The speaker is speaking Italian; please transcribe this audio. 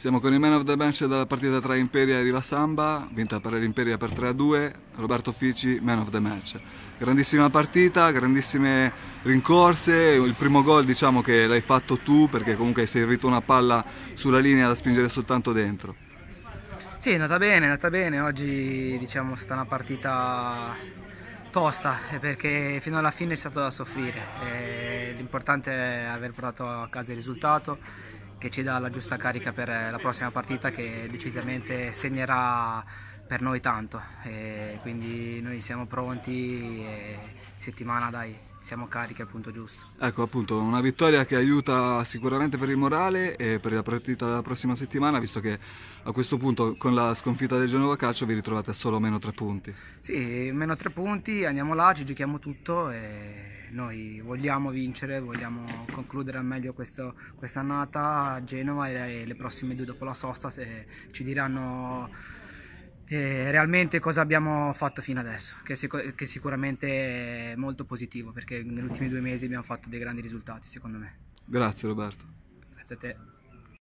Siamo con il man of the bench della partita tra Imperia e Riva Samba, vinta per l'Imperia per 3-2, Roberto Fici man of the match. Grandissima partita, grandissime rincorse, il primo gol diciamo che l'hai fatto tu perché comunque hai servito una palla sulla linea da spingere soltanto dentro. Sì, è andata bene, è andata bene, oggi diciamo è stata una partita tosta perché fino alla fine c'è stato da soffrire, eh, l'importante è aver portato a casa il risultato che ci dà la giusta carica per la prossima partita che decisamente segnerà per noi tanto, e quindi noi siamo pronti e settimana dai, siamo carichi al punto giusto. Ecco appunto, una vittoria che aiuta sicuramente per il morale e per la partita della prossima settimana, visto che a questo punto con la sconfitta del Genova Calcio vi ritrovate a solo meno tre punti. Sì, meno tre punti, andiamo là, ci giochiamo tutto e noi vogliamo vincere, vogliamo concludere al meglio quest'annata quest a Genova e le prossime due dopo la sosta se ci diranno e eh, realmente cosa abbiamo fatto fino adesso, che, sic che sicuramente è molto positivo perché negli ultimi due mesi abbiamo fatto dei grandi risultati secondo me. Grazie Roberto. Grazie a te.